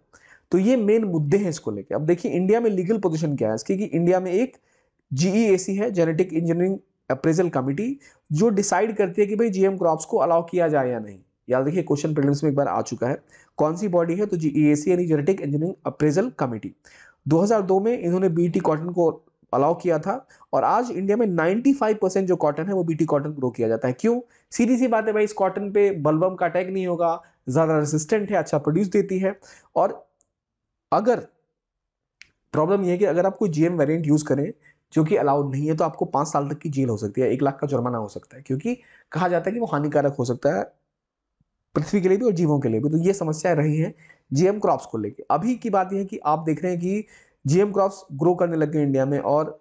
तो ये मेन मुद्दे हैं इसको लेकर अब देखिए इंडिया में लीगल पोजिशन क्या है इसकी कि इंडिया में एक जीईएसी e है जेनेटिक इंजीनियरिंग अप्रेजल कमिटी जो डिसाइड करती है कि भाई जीएम क्रॉप्स को अलाउ किया जाए या नहीं याद देखिए क्वेश्चन प्रिलिम्स में एक बार आ चुका है कौन सी बॉडी है तो जी ईएसी e यानी जेनेटिक इंजीनियरिंग अप्रेजल कमिटी 2002 में इन्होंने बीटी कॉटन को अलाउ किया था और आज इंडिया में 95 परसेंट जो कॉटन है वो बीटी कॉटन ग्रो किया जाता है क्यों सीधी सी बात है भाई इस कॉटन पे बलबम का अटैक नहीं होगा ज़्यादा रेसिस्टेंट है अच्छा प्रोड्यूस देती है और अगर प्रॉब्लम यह है कि अगर आप कोई जीएम वेरिएंट यूज़ करें जो कि अलाउड नहीं है तो आपको पाँच साल तक की जेल हो सकती है एक लाख का जुर्माना हो सकता है क्योंकि कहा जाता है कि वो हानिकारक हो सकता है पृथ्वी के लिए भी और जीवों के लिए भी तो ये समस्याएं रही हैं जीएम क्रॉप्स को लेके अभी की बात यह है कि आप देख रहे हैं कि जीएम क्रॉप्स ग्रो करने लग गए इंडिया में और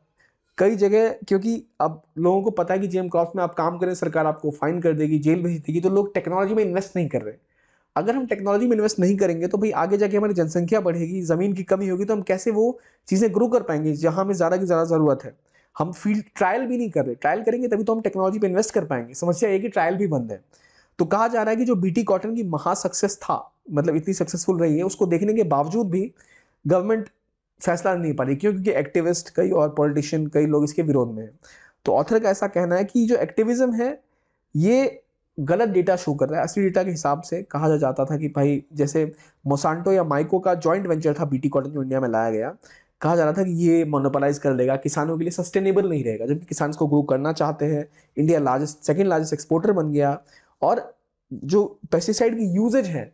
कई जगह क्योंकि अब लोगों को पता है कि जीएम क्रॉप्स में आप काम करें सरकार आपको फाइन कर देगी जेल भेज देगी तो लोग टेक्नोलॉजी में इन्वेस्ट नहीं कर रहे हैं अगर हम टेक्नोलॉजी में इन्वेस्ट नहीं करेंगे तो भाई आगे जाके हमारी जनसंख्या बढ़ेगी ज़मीन की कमी होगी तो हम कैसे वो चीज़ें ग्रो कर पाएंगे जहाँ हमें ज़्यादा की ज़्यादा ज़रूरत है हम फील्ड ट्रायल भी नहीं कर रहे ट्रायल करेंगे तभी तो हम टेक्नोलॉजी पर इन्वेस्ट कर पाएंगे समस्या ये कि ट्रायल भी बंद है तो कहा जा रहा है कि जो बीटी कॉटन की महा सक्सेस था मतलब इतनी सक्सेसफुल रही है उसको देखने के बावजूद भी गवर्नमेंट फैसला नहीं पा रही क्यों क्योंकि एक्टिविस्ट कई और पॉलिटिशियन कई लोग इसके विरोध में हैं तो ऑथर का ऐसा कहना है कि जो एक्टिविज्म है ये गलत डेटा शो कर रहा है असली डेटा के हिसाब से कहा जा जाता था कि भाई जैसे मोसांटो या माइको का जॉइंट वेंचर था बीटी कॉटन जो इंडिया में लाया गया कहा जा रहा था कि ये मोनोपलाइज कर लेगा किसानों के लिए सस्टेनेबल नहीं रहेगा जबकि किसान को ग्रो करना चाहते हैं India largest second largest exporter बन गया और जो पेस्टिसाइड की यूजेज है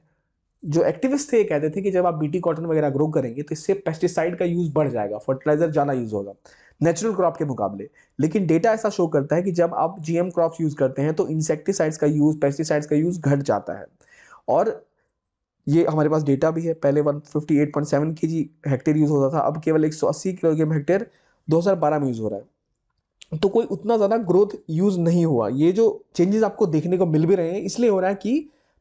जो एक्टिविस्ट थे ये कहते थे कि जब आप बीटी कॉटन वगैरह ग्रो करेंगे तो इससे पेस्टिसाइड का यूज़ बढ़ जाएगा फर्टिलाइजर ज़्यादा यूज़ होगा नेचुरल क्रॉप के मुकाबले लेकिन डेटा ऐसा शो करता है कि जब आप जीएम क्रॉप यूज़ करते हैं तो इंसेक्टिसाइड्स का यूज़ पेस्टिसाइड्स का यूज़ घट जाता है और ये हमारे पास डेटा भी है पहले 158.7 केजी हेक्टेयर यूज़ होता था अब केवल 180 किलोग्राम हेक्टेयर 2012 में यूज़ हो रहा है तो कोई उतना ज़्यादा ग्रोथ यूज़ नहीं हुआ ये जो चेंजेस आपको देखने को मिल भी रहे हैं इसलिए हो रहा है कि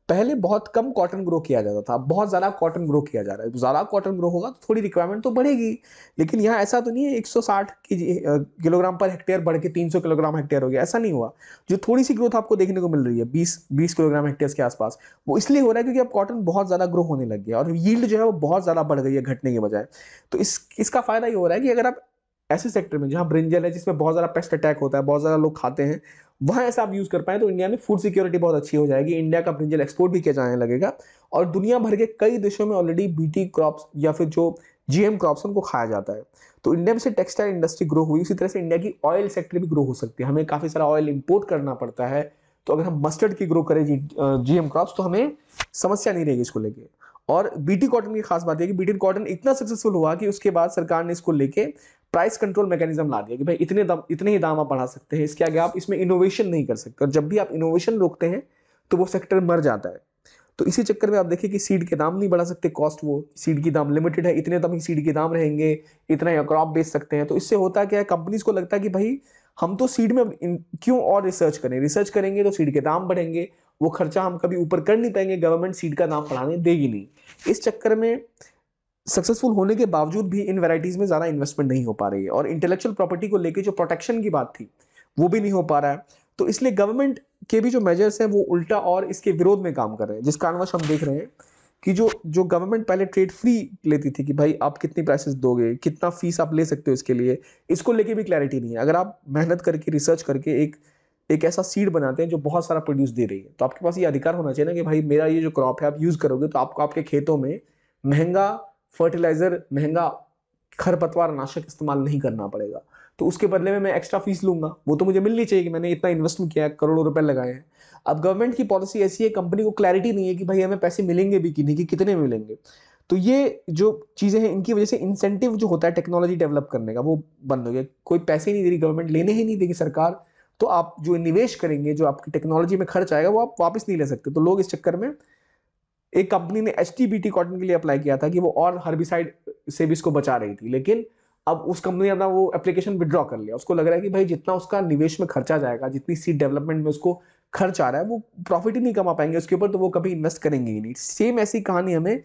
पहले बहुत कम कॉटन ग्रो किया जाता था बहुत ज़्यादा कॉटन ग्रो किया जा रहा है ज़्यादा कॉटन ग्रो होगा तो थोड़ी रिक्वायरमेंट तो बढ़ेगी लेकिन यहाँ ऐसा तो नहीं है 160 किलोग्राम पर हेक्टेयर बढ़ के 300 किलोग्राम हेक्टेयर हो गया ऐसा नहीं हुआ जो थोड़ी सी ग्रोथ आपको देखने को मिल रही है बीस बीस किलोग्राम हेक्टेयर के आसपास वो इसलिए हो रहा है क्योंकि अब कॉटन बहुत ज़्यादा ग्रो होने लग गया और यील्ड जो है वो बहुत ज़्यादा बढ़ गई है घटने के बजाय तो इस इसका फ़ायदा ये हो रहा है कि अगर आप ऐसे सेक्टर में जहाँ ब्रिंजल है जिसमें बहुत ज़्यादा पेस्ट अटैक होता है बहुत ज़्यादा लोग खाते हैं वहाँ ऐसा आप यूज़ कर पाएँ तो इंडिया में फूड सिक्योरिटी बहुत अच्छी हो जाएगी इंडिया का ब्रिंजल एक्सपोर्ट भी किया जाने लगेगा और दुनिया भर के कई देशों में ऑलरेडी बीटी क्रॉप्स या फिर जो जीएम क्रॉप्स उनको खाया जाता है तो इंडिया में से टेक्सटाइल इंडस्ट्री ग्रो हुई उसी तरह से इंडिया की ऑयल सेक्टर भी ग्रो हो सकती है हमें काफ़ी सारा ऑयल इम्पोर्ट करना पड़ता है तो अगर हम मस्टर्ड की ग्रो करें जी जीएम क्रॉप्स तो हमें समस्या नहीं रहेगी इसको लेके और बीटी कॉटन की खास बात है कि बीटी कॉटन इतना सक्सेसफुल हुआ कि उसके बाद सरकार ने इसको लेके प्राइस कंट्रोल मैकेनिज्म ला दिया कि भाई इतने दाम इतने ही दाम आप बढ़ा सकते हैं इसके आगे आप इसमें इनोवेशन नहीं कर सकते और जब भी आप इनोवेशन रोकते हैं तो वो सेक्टर मर जाता है तो इसी चक्कर में आप देखिए कि सीड के दाम नहीं बढ़ा सकते कॉस्ट वो सीड की दाम लिमिटेड है इतने दम ही सीड के दाम रहेंगे इतना ही क्रॉप बेच सकते हैं तो इससे होता क्या है कंपनीज को लगता है कि भाई हम तो सीड में क्यों और रिसर्च करें रिसर्च करेंगे तो सीड के दाम बढ़ेंगे वो खर्चा हम कभी ऊपर कर नहीं पाएंगे गवर्नमेंट सीड का दाम बढ़ाने देगी नहीं इस चक्कर में सक्सेसफुल होने के बावजूद भी इन वेराइटीज़ में ज़्यादा इन्वेस्टमेंट नहीं हो पा रही है और इंटेलेक्चुअल प्रॉपर्टी को लेकर जो प्रोटेक्शन की बात थी वो भी नहीं हो पा रहा है तो इसलिए गवर्नमेंट के भी जो मेजर्स हैं वो उल्टा और इसके विरोध में काम कर रहे हैं जिस कारणवश हम देख रहे हैं कि जो जो गवर्नमेंट पहले ट्रेड फ्री लेती थी कि भाई आप कितनी प्राइसेस दोगे कितना फीस आप ले सकते हो इसके लिए इसको लेके भी क्लैरिटी नहीं है अगर आप मेहनत करके रिसर्च करके एक एक ऐसा सीड बनाते हैं जो बहुत सारा प्रोड्यूस दे रही है तो आपके पास ये अधिकार होना चाहिए ना कि भाई मेरा ये जो क्रॉप है आप यूज़ करोगे तो आपको आपके खेतों में महंगा फर्टिलाइज़र महंगा खरपतवार नाशक इस्तेमाल नहीं करना पड़ेगा तो उसके बदले में मैं एक्स्ट्रा फीस लूंगा वो तो मुझे मिलनी चाहिए कि मैंने इतना इन्वेस्टमेंट किया है करोड़ों रुपए लगाए हैं अब गवर्नमेंट की पॉलिसी ऐसी है कंपनी को क्लैरिटी नहीं है कि भाई हमें पैसे मिलेंगे भी कि नहीं कि कितने मिलेंगे तो ये जो चीज़ें हैं इनकी वजह से इंसेंटिव जो होता है टेक्नोलॉजी डेवलप करने का वो बंद हो गया कोई पैसे नहीं दे रही गवर्नमेंट लेने ही नहीं देगी सरकार तो आप जो निवेश करेंगे जो आपकी टेक्नोलॉजी में खर्च आएगा वो आप वापस नहीं ले सकते तो लोग इस चक्कर में एक कंपनी ने एच कॉटन के लिए अप्लाई किया था कि वो और हर्बिसाइड से भी इसको बचा रही थी लेकिन अब उस कंपनी ने अपना वो एप्लीकेशन विड्रॉ कर लिया उसको लग रहा है कि भाई जितना उसका निवेश में खर्चा जाएगा जितनी सीट डेवलपमेंट में उसको खर्च आ रहा है वो प्रॉफिट ही नहीं कमा पाएंगे उसके ऊपर तो वो कभी इन्वेस्ट करेंगे ही नहीं सेम ऐसी कहानी हमें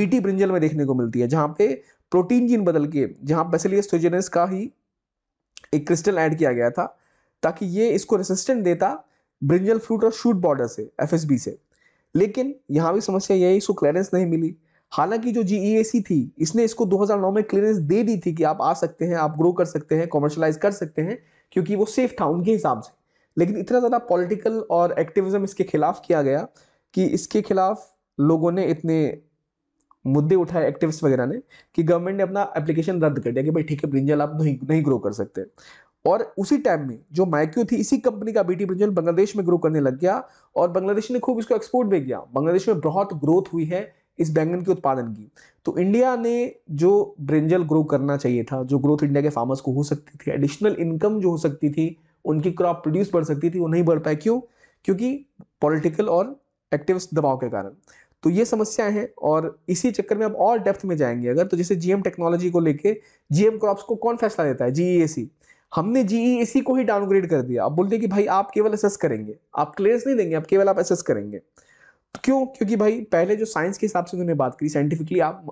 बीटी ब्रिंजल में देखने को मिलती है जहाँ पे प्रोटीन जीन बदल के जहाँ बेसिलियस का ही एक क्रिस्टल ऐड किया गया था ताकि ये इसको रेसिस्टेंट देता ब्रिंजल फ्रूट और शूट बॉर्डर से एफ से लेकिन यहाँ भी समस्या यही इसको क्लियरेंस नहीं मिली हालांकि जो जी e थी इसने इसको 2009 में क्लियरेंस दे दी थी कि आप आ सकते हैं आप ग्रो कर सकते हैं कॉमर्शलाइज कर सकते हैं क्योंकि वो सेफ था उनके हिसाब से लेकिन इतना ज़्यादा पॉलिटिकल और एक्टिविज्म इसके खिलाफ किया गया कि इसके खिलाफ लोगों ने इतने मुद्दे उठाए एक्टिविस्ट वगैरह ने कि गवर्नमेंट ने अपना एप्लीकेशन रद्द कर दिया कि भाई ठीक है ब्रिंजल आप नहीं नहीं ग्रो कर सकते और उसी टाइम में जो माइक्यू थी इसी कंपनी का बीटी ब्रिंजल बांग्लादेश में ग्रो करने लग गया और बांग्लादेश ने खूब इसको एक्सपोर्ट भी किया बांग्लादेश में बहुत ग्रोथ हुई है इस बैंगन के उत्पादन की तो इंडिया ने जो ब्रिंजल ग्रो करना चाहिए था जो ग्रोथ इंडिया के फार्मर्स को हो सकती थी एडिशनल इनकम जो हो सकती थी उनकी क्रॉप प्रोड्यूस बढ़ सकती थी वो नहीं बढ़ पाए क्यों क्योंकि पॉलिटिकल और एक्टिव दबाव के कारण तो ये समस्याएं हैं और इसी चक्कर में अब और डेप्थ में जाएंगे अगर तो जैसे जीएम टेक्नोलॉजी को लेके जीएम क्रॉप्स को कौन फैसला देता है जीईएसी हमने जीईएसी e को ही डाउनग्रेड कर दिया अब बोलते कि भाई आप केवल एसेस करेंगे आप क्लियरेंस नहीं देंगे आप केवल आप एसेस करेंगे तो क्यों क्योंकि भाई पहले जो साइंस के हिसाब से उन्होंने बात करी साइंटिफिकली आप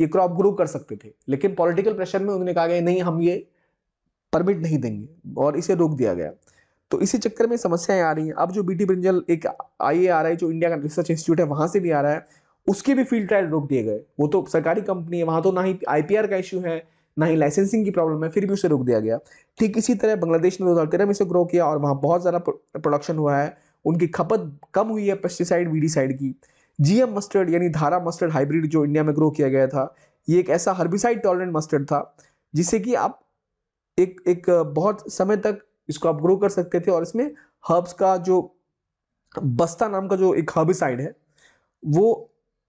ये क्रॉप ग्रो कर सकते थे लेकिन पॉलिटिकल प्रेशर में उन्होंने कहा गया नहीं हम ये परमिट नहीं देंगे और इसे रोक दिया गया तो इसी चक्कर में समस्याएं आ रही हैं अब जो बीटी ब्रिंजल एक आई आ रहा है जो इंडिया का रिसर्च इंस्टीट्यूट है वहां से भी आ रहा है उसके भी फील्ड ट्रायल रोक दिए गए वो तो सरकारी कंपनी है वहां तो ना ही आईपीआर का इश्यू है ना ही लाइसेंसिंग की प्रॉब्लम है फिर भी उसे रोक दिया गया ठीक इसी तरह बांग्लादेश ने दो हजार तेरह में इसे ग्रो किया और वहाँ बहुत ज़्यादा प्रोडक्शन हुआ है उनकी खपत कम हुई है पेस्टिसाइड वीडीसाइड की जीएम मस्टर्ड यानी धारा मस्टर्ड हाइब्रिड जो इंडिया में ग्रो किया गया था ये एक ऐसा हर्बिसाइड टॉलरेंट मस्टर्ड था जिसे कि आप एक एक बहुत समय तक इसको आप ग्रो कर सकते थे और इसमें हर्ब्स का जो बस्ता नाम का जो एक हर्बिसाइड है वो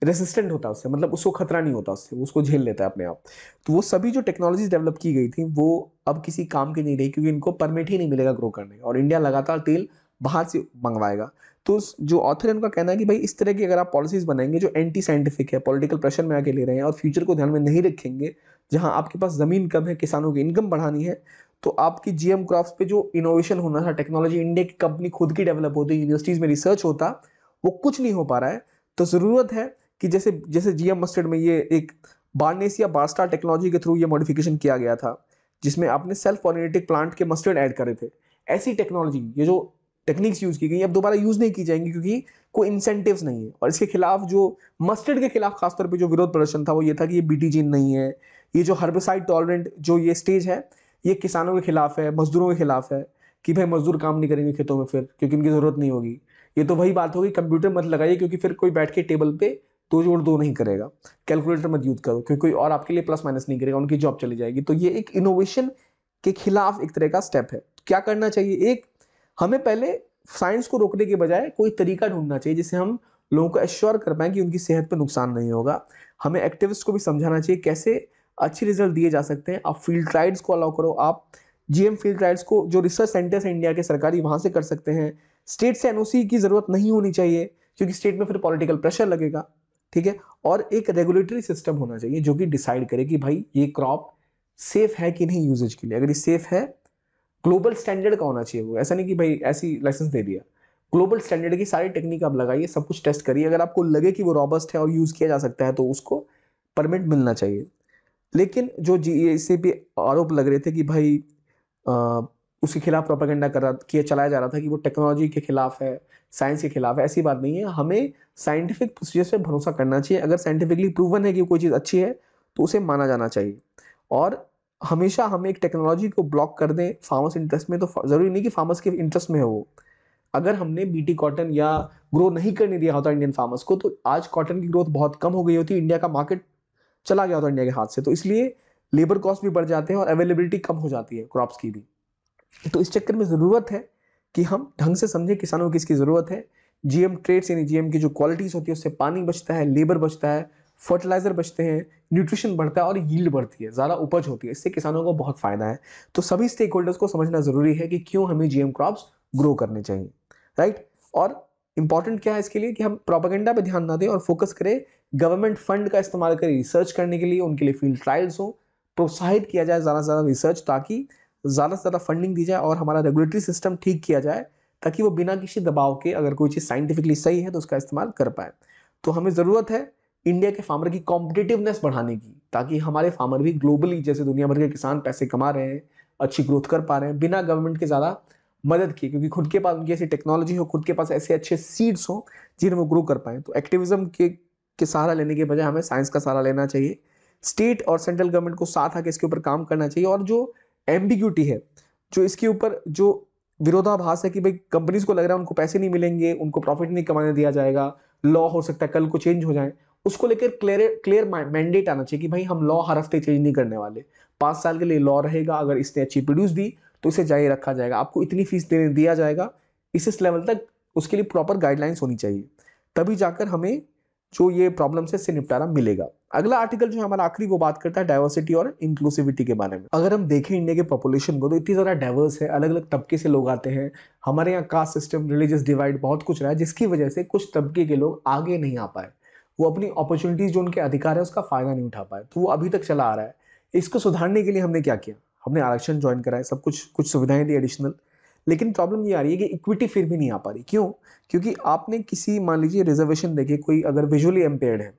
रेसिस्टेंट होता है उससे मतलब उसको खतरा नहीं होता उससे उसको झेल लेता है अपने आप तो वो सभी जो टेक्नोलॉजीज डेवलप की गई थी वो अब किसी काम की नहीं रही क्योंकि इनको परमिट ही नहीं मिलेगा ग्रो करने का और इंडिया लगातार तेल बाहर से मंगवाएगा तो जो ऑथर है उनका कहना है कि भाई इस तरह की अगर आप पॉलिसीज बनाएंगे जो एंटी साइंटिफिक है पॉलिटिकल प्रेशर में आके ले रहे हैं और फ्यूचर को ध्यान में नहीं रखेंगे जहां आपके पास ज़मीन कम है किसानों की इनकम बढ़ानी है तो आपकी जीएम क्रॉप्स पे जो इनोवेशन होना था टेक्नोलॉजी इंडिया की कंपनी खुद की डेवलप होती यूनिवर्सिटीज़ में रिसर्च होता वो कुछ नहीं हो पा रहा है तो ज़रूरत है कि जैसे जैसे जी मस्टर्ड में ये एक बारनेस या बारस्टार टेक्नोलॉजी के थ्रू ये मॉडिफिकेशन किया गया था जिसमें आपने सेल्फ पॉलिनेटिक प्लांट के मस्टर्ड ऐड करे थे ऐसी टेक्नोलॉजी ये जो टेक्निक्स यूज़ की गई अब दोबारा यूज़ नहीं की जाएंगी क्योंकि कोई इंसेंटिव नहीं है और इसके खिलाफ जो मस्टर्ड के खिलाफ खासतौर पर जो विरोध प्रदर्शन था वो ये था कि ये बी जीन नहीं है ये जो हर्बिसाइड टॉलरेंट जो ये स्टेज है ये किसानों के खिलाफ है मजदूरों के खिलाफ है कि भाई मजदूर काम नहीं करेंगे खेतों में फिर क्योंकि उनकी ज़रूरत नहीं होगी ये तो वही बात होगी कंप्यूटर मत लगाइए क्योंकि फिर कोई बैठ के टेबल पे दो जोड़ दो नहीं करेगा कैलकुलेटर मत यूज करो क्योंकि कोई और आपके लिए प्लस माइनस नहीं करेगा उनकी जॉब चली जाएगी तो ये एक इनोवेशन के खिलाफ एक तरह का स्टेप है क्या करना चाहिए एक हमें पहले साइंस को रोकने के बजाय कोई तरीका ढूंढना चाहिए जिससे हम लोगों को एश्योर कर पाए कि उनकी सेहत पर नुकसान नहीं होगा हमें एक्टिविस्ट को भी समझाना चाहिए कैसे अच्छे रिजल्ट दिए जा सकते हैं आप फील्ड ट्राइड्स को अलाउ करो आप जीएम फील्ड ट्राइड्स को जो रिसर्च सेंटर्स हैं इंडिया के सरकारी वहाँ से कर सकते हैं स्टेट से एनओसी की ज़रूरत नहीं होनी चाहिए क्योंकि स्टेट में फिर पॉलिटिकल प्रेशर लगेगा ठीक है और एक रेगुलेटरी सिस्टम होना चाहिए जो कि डिसाइड करे कि भाई ये क्रॉप सेफ है कि नहीं यूजेज के लिए अगर ये सेफ है ग्लोबल स्टैंडर्ड का होना चाहिए वो ऐसा नहीं कि भाई ऐसी लाइसेंस दे दिया ग्लोबल स्टैंडर्ड की सारी टेक्निक आप लगाइए सब कुछ टेस्ट करिए अगर आपको लगे कि वो रॉबस्ट है और यूज़ किया जा सकता है तो उसको परमिट मिलना चाहिए लेकिन जो जी इससे भी आरोप लग रहे थे कि भाई उसके खिलाफ प्रोपागेंडा करा किया चलाया जा रहा था कि वो टेक्नोलॉजी के खिलाफ है साइंस के खिलाफ है ऐसी बात नहीं है हमें साइंटिफिक प्रोसीजर्स पे भरोसा करना चाहिए अगर साइंटिफिकली प्रूवन है कि कोई चीज़ अच्छी है तो उसे माना जाना चाहिए और हमेशा हमें एक टेक्नोलॉजी को ब्लॉक कर दें फार्मर्स इंटरेस्ट में तो ज़रूरी नहीं कि फार्मर्स के इंटरेस्ट में हो वो अगर हमने बीटी कॉटन या ग्रो नहीं करने दिया होता इंडियन फार्मर्स को तो आज कॉटन की ग्रोथ बहुत कम हो गई होती इंडिया का मार्केट चला गया होता इंडिया के हाथ से तो इसलिए लेबर कॉस्ट भी बढ़ जाते हैं और अवेलेबिलिटी कम हो जाती है क्रॉप्स की भी तो इस चक्कर में ज़रूरत है कि हम ढंग से समझें किसानों की इसकी ज़रूरत है जीएम ट्रेड्स यानी जीएम की जो क्वालिटीज़ होती है उससे पानी बचता है लेबर बचता है फर्टिलाइज़र बचते हैं न्यूट्रिशन बढ़ता है और यील्ड बढ़ती है ज़्यादा उपज होती है इससे किसानों को बहुत फ़ायदा है तो सभी स्टेक होल्डर्स को समझना ज़रूरी है कि क्यों हमें जीएम क्रॉप्स ग्रो करने चाहिए राइट और इंपॉर्टेंट क्या है इसके लिए कि हम प्रोपागेंडा पर ध्यान ना दें और फोकस करें गवर्नमेंट फंड का इस्तेमाल करें रिसर्च करने के लिए उनके लिए फील्ड ट्रायल्स हों प्रोत्साहित किया जाए ज़्यादा से ज़्यादा रिसर्च ताकि ज़्यादा से ज़्यादा फंडिंग दी जाए और हमारा रेगुलेटरी सिस्टम ठीक किया जाए ताकि वो बिना किसी दबाव के अगर कोई चीज़ साइंटिफिकली सही है तो उसका इस्तेमाल कर पाए तो हमें ज़रूरत है इंडिया के फार्मर की कॉम्पिटिटिवनेस बढ़ाने की ताकि हमारे फार्मर भी ग्लोबली जैसे दुनिया भर के किसान पैसे कमा रहे हैं अच्छी ग्रोथ कर पा रहे हैं बिना गवर्नमेंट के ज़्यादा मदद की क्योंकि खुद के पास उनकी ऐसी टेक्नोलॉजी हो खुद के पास ऐसे अच्छे सीड्स हों जिन्हें वो ग्रो कर पाएँ तो एक्टिविज्म के के सहारा लेने के बजाय हमें साइंस का सहारा लेना चाहिए स्टेट और सेंट्रल गवर्नमेंट को साथ आके इसके ऊपर काम करना चाहिए और जो एम्बिग्यूटी है जो इसके ऊपर जो विरोधाभास है कि भाई कंपनीज को लग रहा है उनको पैसे नहीं मिलेंगे उनको प्रॉफिट नहीं कमाने दिया जाएगा लॉ हो सकता है कल को चेंज हो जाए उसको लेकर क्लियर क्लियर मैंडेट आना चाहिए कि भाई हम लॉ हर हफ्ते चेंज नहीं करने वाले पाँच साल के लिए लॉ रहेगा अगर इसने अच्छी प्रोड्यूस दी तो इसे जारी रखा जाएगा आपको इतनी फीस देने दिया जाएगा इस इस लेवल तक उसके लिए प्रॉपर गाइडलाइंस होनी चाहिए तभी जाकर हमें जो ये प्रॉब्लम्स है इससे निपटारा मिलेगा अगला आर्टिकल जो हमारा आखिरी वो बात करता है डाइवर्सिटी और इंक्लूसिविटी के बारे में अगर हम देखें इंडिया के पॉपुलेशन को तो इतनी ज़्यादा डाइवर्स है अलग अलग तबके से लोग आते हैं हमारे यहाँ कास्ट सिस्टम रिलीजियस डिवाइड बहुत कुछ रहा है जिसकी वजह से कुछ तबके के लोग आगे नहीं आ पाए वो अपनी अपॉर्चुनिटीज़ जो उनके अधिकार है उसका फ़ायदा नहीं उठा पाए तो वो अभी तक चला आ रहा है इसको सुधारने के लिए हमने क्या किया हमने आरक्षण ज्वाइन कराया सब कुछ कुछ सुविधाएं दी एडिशनल लेकिन प्रॉब्लम ये आ रही है कि इक्विटी फिर भी नहीं आ पा रही क्यों क्योंकि आपने किसी मान लीजिए रिजर्वेशन देखे कोई अगर विजुअली एम्पेयर्ड है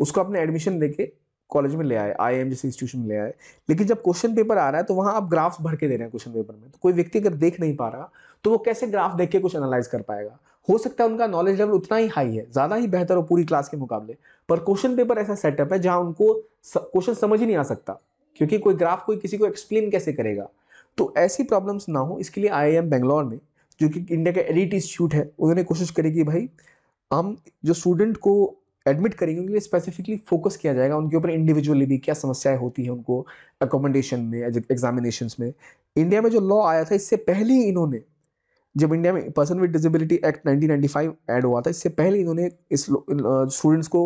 उसको अपने एडमिशन लेके कॉलेज में ले आए आई एम जैसे इंस्टीट्यूशन में ले आए लेकिन जब क्वेश्चन पेपर आ रहा है तो वहाँ आप ग्राफ्स भर के दे रहे हैं क्वेश्चन पेपर में तो कोई व्यक्ति अगर देख नहीं पा रहा तो वो कैसे ग्राफ देख के कुछ एनालाइज कर पाएगा हो सकता है उनका नॉलेज लेवल उतना ही हाई है ज़्यादा ही बेहतर हो पूरी क्लास के मुकाबले पर क्वेश्चन पेपर ऐसा सेटअप है जहाँ उनको क्वेश्चन समझ ही नहीं आ सकता क्योंकि कोई ग्राफ कोई किसी को एक्सप्लेन कैसे करेगा तो ऐसी प्रॉब्लम्स ना हो इसके लिए आई बेंगलोर में जो कि इंडिया का एलिट इंस्टीट्यूट है उन्होंने कोशिश करी कि भाई हम जो स्टूडेंट को एडमिट करेंगे उनके लिए स्पेसिफिकली फोकस किया जाएगा उनके ऊपर इंडिविजुअली भी क्या समस्याएं होती हैं उनको अकोमोडेशन में एग्जामिनेशन में इंडिया में जो लॉ आया था इससे पहले ही इन्होंने जब इंडिया में person with disability act 1995 add हुआ था इससे पहले इन्होंने इस स्टूडेंट्स को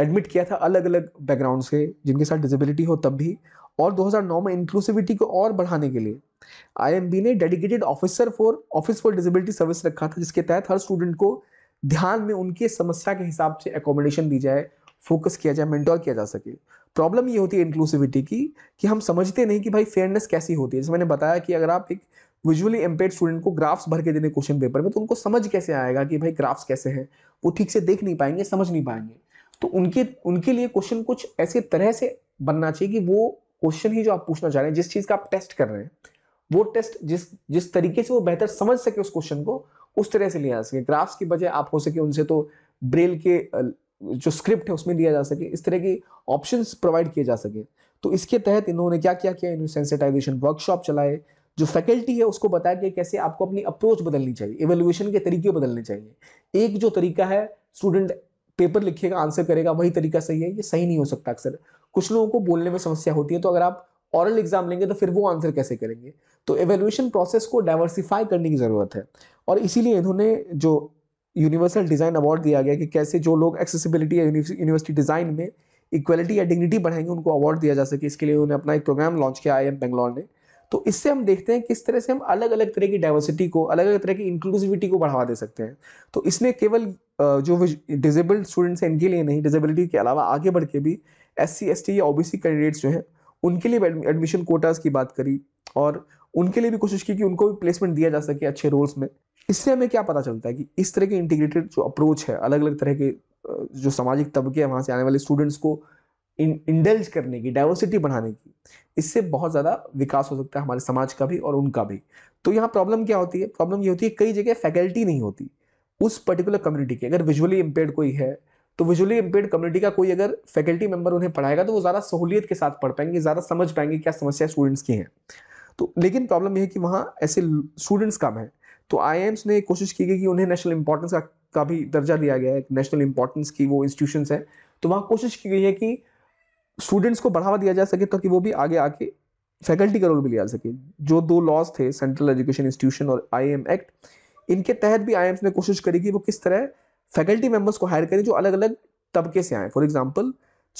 एडमिट किया था अलग अलग बैकग्राउंड से जिनके साथ डिजेबिलिटी हो तब भी और 2009 में इंक्लूसिविटी को और बढ़ाने के लिए आईएमबी ने dedicated officer for office for disability service रखा था जिसके तहत हर स्टूडेंट को ध्यान में उनकी समस्या के हिसाब से एकोमोडेशन दी जाए फोकस किया जाए मेंटोर किया जा सके प्रॉब्लम ये होती है इंक्लूसिविटी की कि हम समझते नहीं कि भाई फेयरनेस कैसी होती है जैसे मैंने बताया कि अगर आप एक विजुअली एम्पेयर स्टूडेंट को ग्राफ्स भर के देने क्वेश्चन पेपर में तो उनको समझ कैसे आएगा कि भाई ग्राफ्स कैसे हैं वो ठीक से देख नहीं पाएंगे समझ नहीं पाएंगे तो उनके उनके लिए क्वेश्चन कुछ ऐसे तरह से बनना चाहिए कि वो क्वेश्चन ही जो आप पूछना चाह रहे हैं जिस चीज़ का आप टेस्ट कर रहे हैं वो टेस्ट जिस जिस तरीके से वो बेहतर समझ सके उस क्वेश्चन को उस तरह से लिया जा सके ग्राफ्स की बजाय आप हो सके उनसे तो ब्रेल के जो स्क्रिप्ट है उसमें लिया जा सके इस तरह की ऑप्शन प्रोवाइड किए जा सके तो इसके तहत इन्होंने क्या क्या किया इन्होंने सेंसिटाइजेशन वर्कशॉप चलाए जो फैकल्टी है उसको बताया कि कैसे आपको अपनी अप्रोच बदलनी चाहिए इवेल्युएशन के तरीके बदलने चाहिए एक जो तरीका है स्टूडेंट पेपर लिखेगा आंसर करेगा वही तरीका सही है ये सही नहीं हो सकता अक्सर कुछ लोगों को बोलने में समस्या होती है तो अगर आप ऑरल एग्जाम लेंगे तो फिर वो आंसर कैसे करेंगे तो एवेल्यूशन प्रोसेस को डाइवर्सिफाई करने की ज़रूरत है और इसीलिए इन्होंने जो यूनिवर्सल डिज़ाइन अवार्ड दिया गया कि कैसे जो लोग एक्सेसिबिलिटी या यूनिवर्सिटी डिज़ाइन में इक्वलिटी या डिग्निटी बढ़ाएंगे उनको अवार्ड दिया जा सके इसके लिए उन्होंने अपना एक प्रोग्राम लॉन्च किया आई एम बेंगलोर ने तो इससे हम देखते हैं किस तरह से हम अलग अलग तरह की डाइवर्सिटी को अलग अलग तरह की इंक्लूसिविटी को बढ़ावा दे सकते हैं तो इसने केवल जो डिजेबल्ड स्टूडेंट्स हैं इनके लिए नहीं डिजेबिलिटी के अलावा आगे बढ़ के भी एस सी एस टी या ओ बी सी कैंडिडेट्स जो हैं उनके लिए एडमिशन कोटास की बात करी और उनके लिए भी कोशिश की कि उनको भी प्लेसमेंट दिया जा सके अच्छे रोल्स में इससे हमें क्या पता चलता है कि इस तरह के इंटीग्रेटेड जो अप्रोच है अलग अलग तरह के जो सामाजिक तबके हैं वहाँ से आने वाले स्टूडेंट्स को इंडल्ज करने की डाइवर्सिटी बढ़ाने की इससे बहुत ज़्यादा विकास हो सकता है हमारे समाज का भी और उनका भी तो यहाँ प्रॉब्लम क्या होती है प्रॉब्लम ये होती है कई जगह फैकल्टी नहीं होती उस पर्टिकुलर कम्युनिटी की अगर विजुअली इम्पेयर कोई है तो विजुअली इम्पेयर कम्युनिटी का कोई अगर फैकल्टी मेंबर उन्हें पढ़ाएगा तो वो ज़्यादा सहूलियत के साथ पढ़ पाएंगे ज़्यादा समझ पाएंगे क्या समस्या स्टूडेंट्स की हैं तो लेकिन प्रॉब्लम यह है कि वहाँ ऐसे स्टूडेंट्स कम हैं तो आई ने कोशिश की गई कि उन्हें नेशनल इंपॉर्टेंस का का भी दर्जा दिया गया है नेशनल इंपॉर्टेंस की वो इंस्टीट्यूशन हैं तो वहाँ कोशिश की गई है कि स्टूडेंट्स को बढ़ावा दिया जा सके ताकि वो भी आगे आके फैकल्टी का रोल भी लिया सके जो दो लॉज थे सेंट्रल एजुकेशन इंस्टीट्यूशन और आई एक्ट इनके तहत भी आई ने कोशिश करी कि वो किस तरह फैकल्टी मेम्बर्स को हायर करें जो अलग अलग तबके से आए फॉर एग्जाम्पल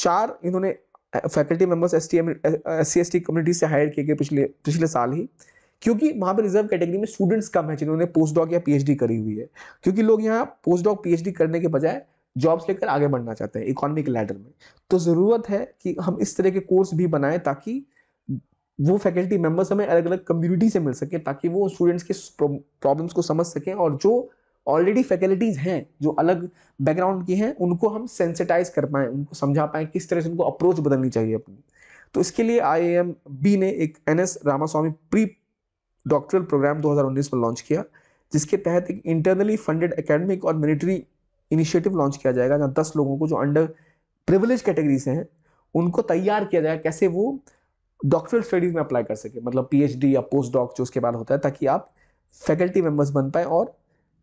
चार इन्होंने faculty members S T M S C S T community से हायर किए गए पिछले पिछले साल ही क्योंकि वहाँ पर रिजर्व कैटेगरी में स्टूडेंट्स कम है जिन्होंने पोस्ट डॉक या पीएचडी करी हुई है क्योंकि लोग यहाँ पोस्ट डॉक पीएचडी करने के बजाय जॉब्स लेकर आगे बढ़ना चाहते हैं इकोनॉमिक लैडर में तो ज़रूरत है कि हम इस तरह के कोर्स भी बनाएं ताकि वो फैकल्टी मेम्बर्स हमें अलग अलग कम्युनिटी से मिल सके ताकि वो स्टूडेंट्स के प्रॉब्लम्स को समझ सकें और जो ऑलरेडी फैकल्टीज़ हैं जो अलग बैकग्राउंड की हैं उनको हम सेंसिटाइज कर पाएँ उनको समझा पाएँ किस तरह से उनको अप्रोच बदलनी चाहिए अपनी तो इसके लिए आई एम बी ने एक N S Ramaswamy pre doctoral programme 2019 में लॉन्च किया जिसके तहत एक इंटरनली फंडेड एकेडमिक और मिलिट्री इनिशिएटिव लॉन्च किया जाएगा जहाँ दस लोगों को जो अंडर प्रिविलेज कैटेगरी से हैं उनको तैयार किया जाएगा कैसे वो डॉक्टरल स्टडीज़ में अप्लाई कर सके मतलब पी या पोस्ट डॉक जो उसके बाद होता है ताकि आप फैकल्टी मेम्बर्स बन पाए और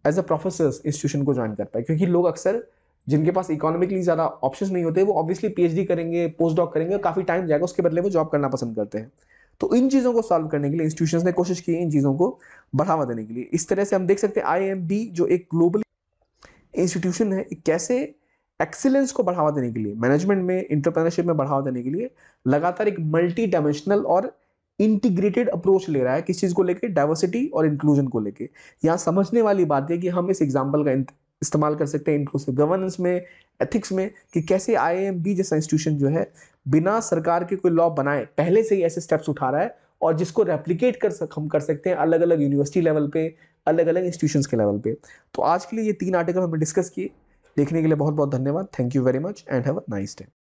एज अ प्रोफेसर इंस्टीट्यूशन को ज्वाइन कर पाए क्योंकि लोग अक्सर जिनके पास इकोनॉमिकली ज़्यादा ऑप्शन नहीं होते वो ऑब्वियसली डी करेंगे पोस्ट डॉक करेंगे काफ़ी टाइम जाएगा उसके बदले वो जॉब करना पसंद करते हैं तो इन चीज़ों को सॉल्व करने के लिए इंस्टीट्यूशन ने कोशिश की इन चीज़ों को बढ़ावा देने के लिए इस तरह से हम देख सकते हैं आई जो एक ग्लोबल इंस्टीट्यूशन है कैसे एक्सीलेंस को बढ़ावा देने के लिए मैनेजमेंट में इंटरप्रेनरशिप में बढ़ावा देने के लिए लगातार एक मल्टी डायमेंशनल और इंटीग्रेटेड अप्रोच ले रहा है किस चीज़ को लेके डाइवर्सिटी और इंक्लूजन को लेके यहाँ समझने वाली बात है कि हम इस एग्जाम्पल का इस्तेमाल कर सकते हैं इंक्लूसिव गवर्नेंस में एथिक्स में कि कैसे आईएएमबी जैसा इंस्टीट्यूशन जो है बिना सरकार के कोई लॉ बनाए पहले से ही ऐसे स्टेप्स उठा रहा है और जिसको रेप्लीकेट कर सक हम कर सकते हैं अलग अलग यूनिवर्सिटी लेवल पे अलग अलग इंस्टीट्यूशन के लेवल पे तो आज के लिए ये तीन आर्टिकल हमने डिस्कस किए देखने के लिए बहुत बहुत धन्यवाद thank you very much and have a nice day